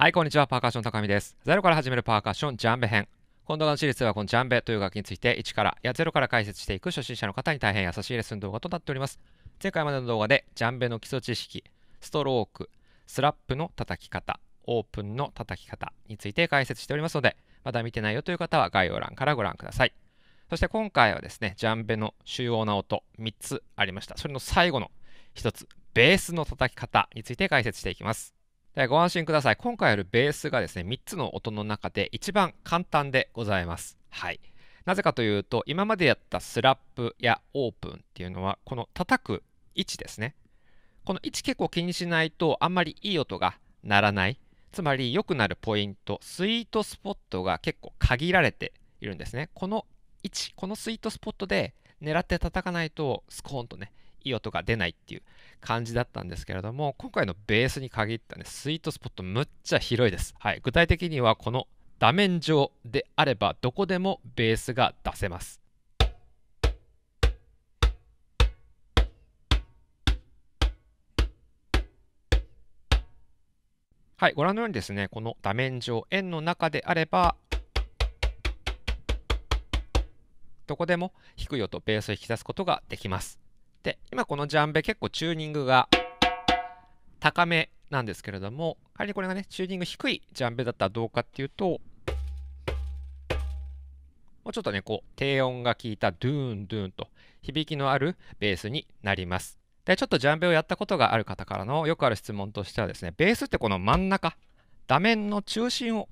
はい、こんにちは。パーカッション高見です。ゼロから始めるパーカッションジャンベ編。今度のシリーズはこのジャンベという楽器について1からいや0から解説していく初心者の方に大変優しいレッスン動画となっております。前回までの動画でジャンベの基礎知識、ストローク、スラップの叩き方、オープンの叩き方について解説しておりますので、まだ見てないよという方は概要欄からご覧ください。そして今回はですね、ジャンベの主要な音3つありました。それの最後の1つ、ベースの叩き方について解説していきます。でご安心ください。今回やるベースがですね、3つの音の中で一番簡単でございます。はい。なぜかというと、今までやったスラップやオープンっていうのは、この叩く位置ですね。この位置結構気にしないと、あんまりいい音が鳴らない。つまり良くなるポイント、スイートスポットが結構限られているんですね。この位置、このスイートスポットで狙って叩かないと、スコーンとね、いい音が出ないっていう感じだったんですけれども、今回のベースに限ったね、スイートスポットむっちゃ広いです。はい、具体的にはこの画面上であればどこでもベースが出せます。はい、ご覧のようにですね、この画面上、円の中であれば、どこでも低い音、ベースを引き出すことができます。て今このジャンベ結構チューニングが高めなんですけれども仮にこれがねチューニング低いジャンベだったらどうかっていうともうちょっとねこう低音が効いたドゥーンドゥーンと響きのあるベースになりますでちょっとジャンベをやったことがある方からのよくある質問としてはですねベースってこの真ん中画面の中心を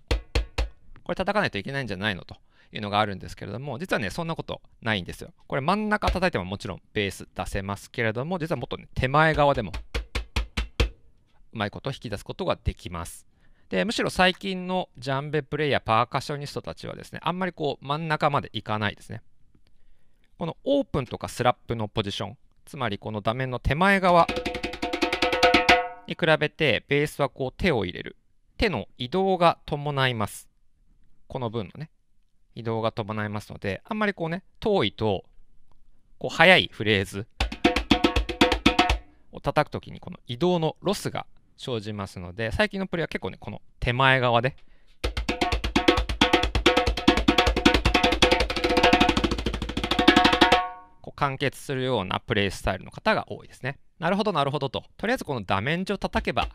これ叩かないといけないんじゃないのというのがあるんですけれども、実はね、そんなことないんですよ。これ真ん中叩いてももちろんベース出せますけれども、実はもっと、ね、手前側でもうまいこと引き出すことができます。でむしろ最近のジャンベプレイヤーパーカッショニストたちはですねあんまりこう真ん中までいかないですねこのオープンとかスラップのポジションつまりこの画面の手前側に比べてベースはこう手を入れる手の移動が伴いますこの分のね移動が伴いますので、あんまりこうね、遠いと、こう、速いフレーズを叩くときに、この移動のロスが生じますので、最近のプレイは結構ね、この手前側で、こう完結するようなプレイスタイルの方が多いですね。なるほど、なるほどと。とりあえずこのダメンジを叩けば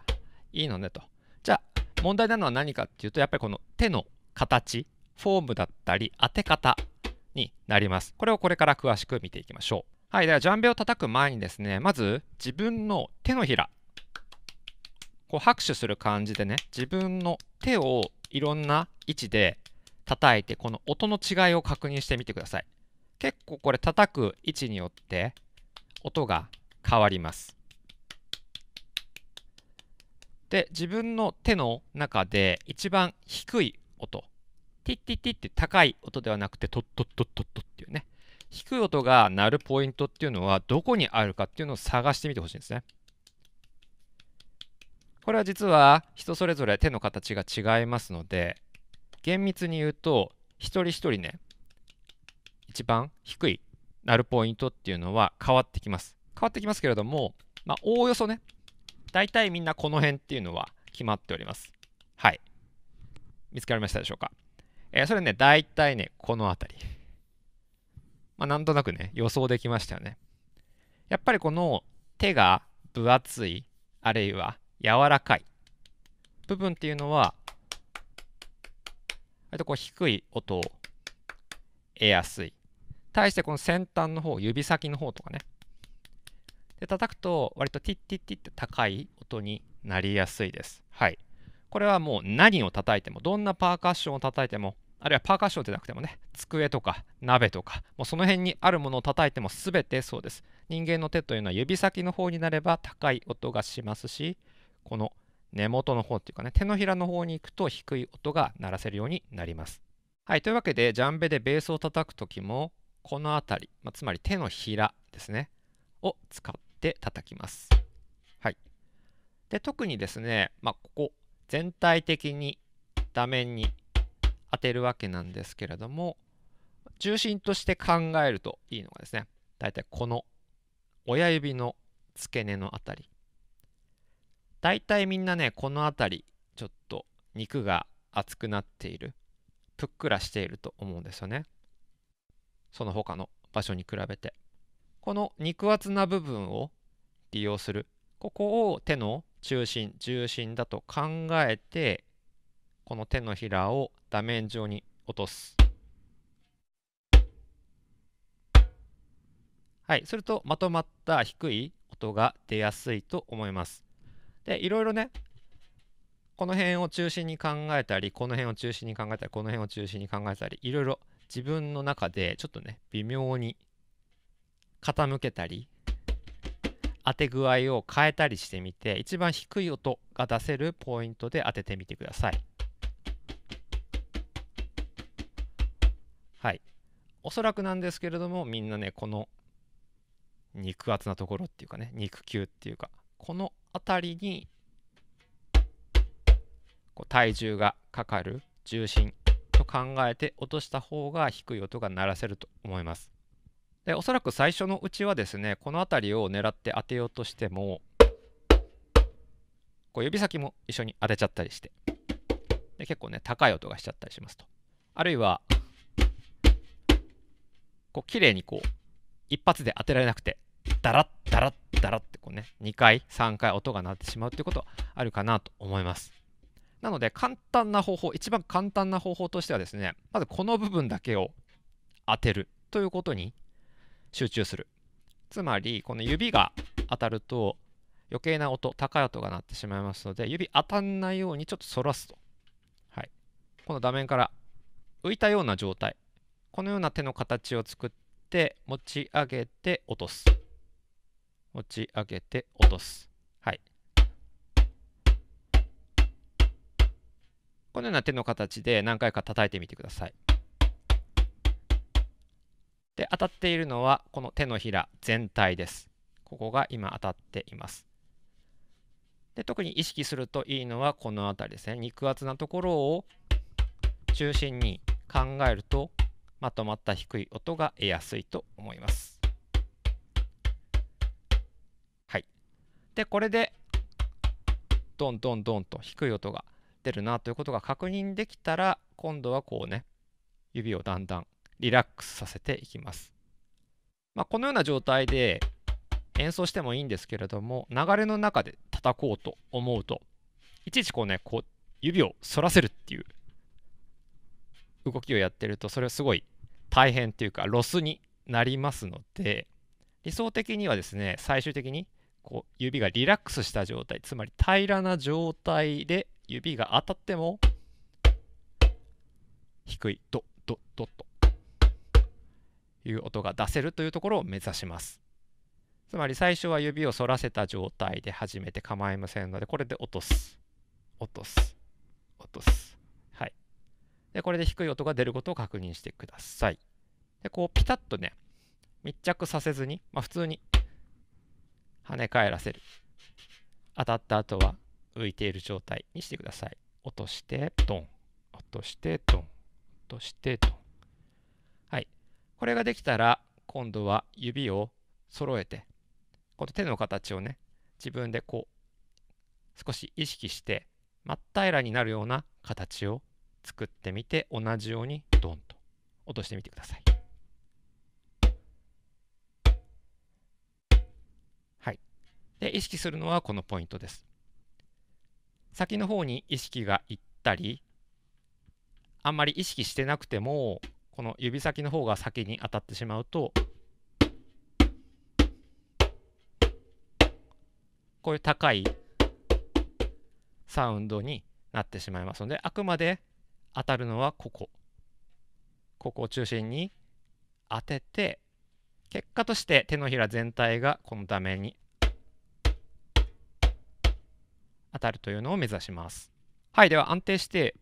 いいのねと。じゃあ、問題なのは何かっていうと、やっぱりこの手の形フォームだったり当て方になります。これをこれから詳しく見ていきましょう。はい、ではジャンベを叩く前にですね、まず自分の手のひら、こう拍手する感じでね、自分の手をいろんな位置で叩いて、この音の違いを確認してみてください。結構これ叩く位置によって音が変わります。で、自分の手の中で一番低い音、ティッティッティって高い音ではなくて、トットットットットっていうね、低い音が鳴るポイントっていうのは、どこにあるかっていうのを探してみてほしいんですね。これは実は人それぞれ手の形が違いますので、厳密に言うと、一人一人ね、一番低い鳴るポイントっていうのは変わってきます。変わってきますけれども、まあ、おおよそね、大体みんなこの辺っていうのは決まっております。はい。見つかりましたでしょうかえー、それね、大体ね、この辺り。まあ、なんとなくね、予想できましたよね。やっぱりこの手が分厚い、あるいは柔らかい部分っていうのは、割とこう低い音を得やすい。対してこの先端の方、指先の方とかね。で、叩くと割とティッティッティって高い音になりやすいです。はい。これはもう何を叩いても、どんなパーカッションを叩いても、あるいはパーカッションでなくてもね、机とか鍋とか、もうその辺にあるものを叩いても全てそうです。人間の手というのは指先の方になれば高い音がしますし、この根元の方っていうかね、手のひらの方に行くと低い音が鳴らせるようになります。はい、というわけで、ジャンベでベースを叩く時も、この辺り、まあ、つまり手のひらですね、を使って叩きます。はい。で、特にですね、まあ、ここ、全体的に、座面に当てるわけなんですけれども重心として考えるといいのがですねだいたいこの親指の付け根のあたりだいたいみんなねこのあたりちょっと肉が厚くなっているぷっくらしていると思うんですよねその他の場所に比べてこの肉厚な部分を利用するここを手の中心重心だと考えてこの手のひらを画面上に落とす。はい、するとまとまった低い音が出やすいと思います。で、いろいろね、この辺を中心に考えたり、この辺を中心に考えたり、この辺を中心に考えたり、いろいろ自分の中でちょっとね、微妙に傾けたり、当て具合を変えたりしてみて、一番低い音が出せるポイントで当ててみてください。はい。おそらくなんですけれども、みんなね、この肉厚なところっていうかね、肉球っていうか、この辺りにこう体重がかかる重心と考えて落とした方が低い音が鳴らせると思います。でおそらく最初のうちはですねこの辺りを狙って当てようとしてもこう指先も一緒に当てちゃったりしてで結構ね高い音がしちゃったりしますとあるいはこう綺麗にこう一発で当てられなくてダラッダラッダラッってこうね2回3回音が鳴ってしまうっていうことはあるかなと思いますなので簡単な方法一番簡単な方法としてはですねまずこの部分だけを当てるということに集中するつまりこの指が当たると余計な音高い音が鳴ってしまいますので指当たんないようにちょっと反らすと、はい、この画面から浮いたような状態このような手の形を作って持ち上げて落とす持ち上げて落とすはいこのような手の形で何回か叩いてみてくださいで当たっているのはこの手のひら全体ですここが今当たっていますで特に意識するといいのはこの辺りですね肉厚なところを中心に考えるとまとまった低い音が得やすいと思います。はい。で、これで、どんどんどんと低い音が出るなということが確認できたら、今度はこうね、指をだんだんリラックスさせていきます。まあ、このような状態で演奏してもいいんですけれども、流れの中で叩こうと思うと、いちいちこうね、こう指を反らせるっていう動きをやってるとそれはすごい大変っていうかロスになりますので理想的にはですね最終的にこう指がリラックスした状態つまり平らな状態で指が当たっても低いドドドという音が出せるというところを目指しますつまり最初は指を反らせた状態で始めて構いませんのでこれで落とす落とす落とすで、これで低い音が出ることを確認してください。で、こうピタッとね、密着させずに、まあ、普通に跳ね返らせる。当たった後は浮いている状態にしてください。落として、ドン。落として、ドン。落として、ドン。はい。これができたら、今度は指を揃えて、この手の形をね、自分でこう、少し意識して、真っ平らになるような形を作ってみて同じようにドンと落としてみてください。はい。で意識するのはこのポイントです。先の方に意識がいったりあんまり意識してなくてもこの指先の方が先に当たってしまうとこういう高いサウンドになってしまいますのであくまで当たるのはここここを中心に当てて結果として手のひら全体がこのダメに当たるというのを目指しますはいでは安定して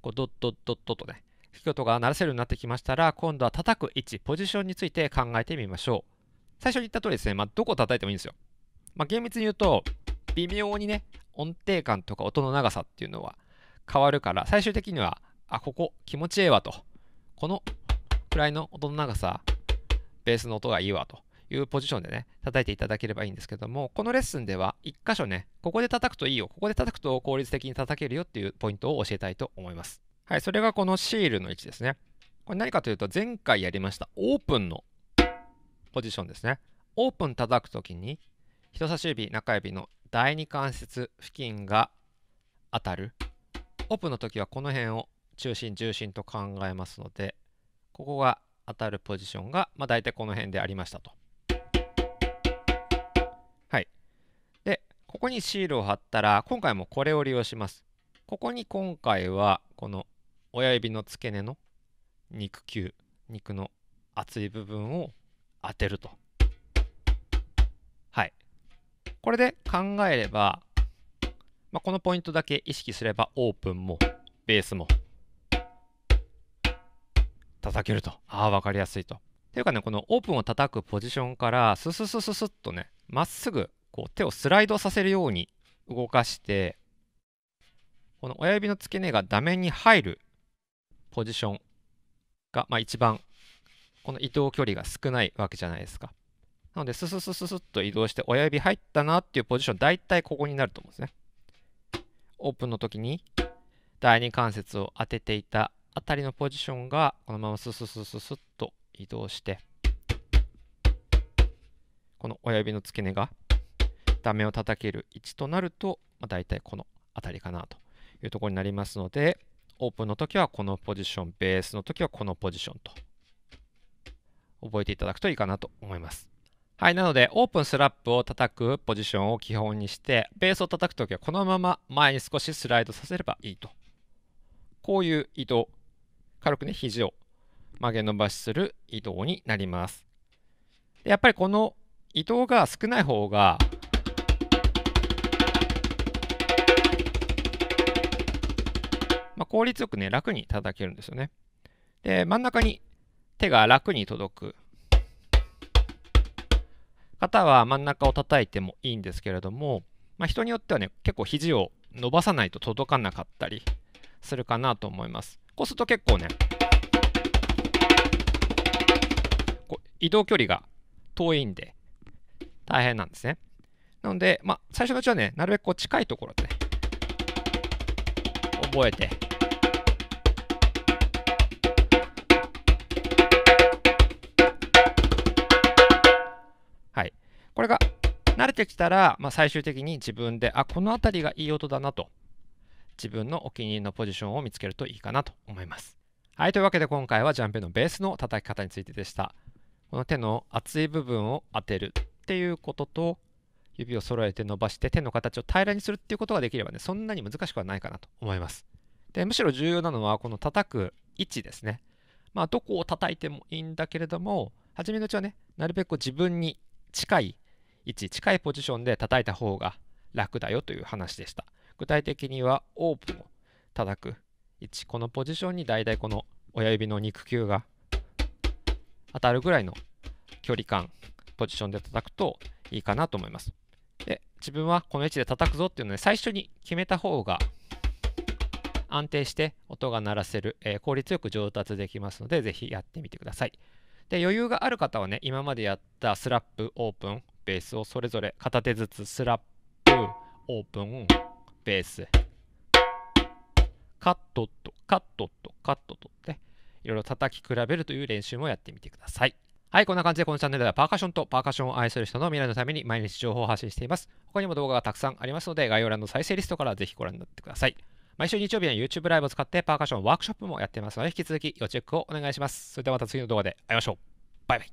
こうドッドッドッドッとね弾く音が鳴らせるようになってきましたら今度は叩く位置ポジションについて考えてみましょう最初に言った通りですね、まあ、どこ叩いてもいいんですよ、まあ、厳密に言うと微妙にね音程感とか音の長さっていうのは変わるから、最終的には、あ、ここ気持ちええわと。このくらいの音の長さ、ベースの音がいいわというポジションでね、叩いていただければいいんですけども、このレッスンでは1箇所ね、ここで叩くといいよ、ここで叩くと効率的に叩けるよっていうポイントを教えたいと思います。はい、それがこのシールの位置ですね。これ何かというと、前回やりましたオープンのポジションですね。オープン叩くときに、人差し指、中指の第2関節付近が当たるオープンの時はこの辺を中心重心と考えますのでここが当たるポジションが、まあ、大体この辺でありましたと。はい。で、ここにシールを貼ったら、今回もこれを利用します。ここに今回は、この親指の付け根の肉球、肉の厚い部分を当てると。はい。これで考えれば、まあ、このポイントだけ意識すればオープンもベースも叩けるとああ分かりやすいと。っていうかねこのオープンを叩くポジションからスススススッとねまっすぐこう手をスライドさせるように動かしてこの親指の付け根がダメに入るポジションが、まあ、一番この移動距離が少ないわけじゃないですか。なので、スススススッと移動して親指入ったなっていうポジション、大体ここになると思うんですね。オープンの時に第2関節を当てていたあたりのポジションがこのままスススススッと移動してこの親指の付け根がダメを叩ける位置となると、まあ、大体この辺りかなというところになりますのでオープンの時はこのポジションベースの時はこのポジションと覚えていただくといいかなと思います。はい、なので、オープンスラップを叩くポジションを基本にして、ベースを叩くときはこのまま前に少しスライドさせればいいと。こういう移動、軽くね、肘を曲げ伸ばしする移動になります。でやっぱりこの移動が少ない方が、まあ、効率よくね、楽に叩けるんですよね。で、真ん中に手が楽に届く方は真ん中を叩いてもいいんですけれども、まあ、人によってはね結構肘を伸ばさないと届かなかったりするかなと思いますこうすると結構ねこう移動距離が遠いんで大変なんですねなので、まあ、最初のうちはねなるべくこう近いところで、ね、覚えてこれが慣れてきたら、まあ、最終的に自分で、あ、この辺りがいい音だなと、自分のお気に入りのポジションを見つけるといいかなと思います。はい、というわけで今回はジャンプのベースの叩き方についてでした。この手の厚い部分を当てるっていうことと、指を揃えて伸ばして手の形を平らにするっていうことができればね、そんなに難しくはないかなと思います。で、むしろ重要なのはこの叩く位置ですね。まあ、どこを叩いてもいいんだけれども、初めのうちはね、なるべく自分に近い1近いポジションで叩いた方が楽だよという話でした具体的にはオープンを叩く1このポジションにだいたいこの親指の肉球が当たるぐらいの距離感ポジションで叩くといいかなと思いますで自分はこの位置で叩くぞっていうので最初に決めた方が安定して音が鳴らせる、えー、効率よく上達できますので、ぜひやってみてください。で、余裕がある方はね、今までやったスラップ、オープン、ベースをそれぞれ片手ずつスラップオープンベースカットとカットとカットとっていろいろ叩き比べるという練習もやってみてください。はい、こんな感じでこのチャンネルではパーカッションとパーカッションを愛する人の未来のために毎日情報を発信しています。他にも動画がたくさんありますので概要欄の再生リストからぜひご覧になってください。毎週日曜日は YouTube ライブを使ってパーカッションワークショップもやってますので引き続き要チェックをお願いします。それではまた次の動画で会いましょう。バイバイ。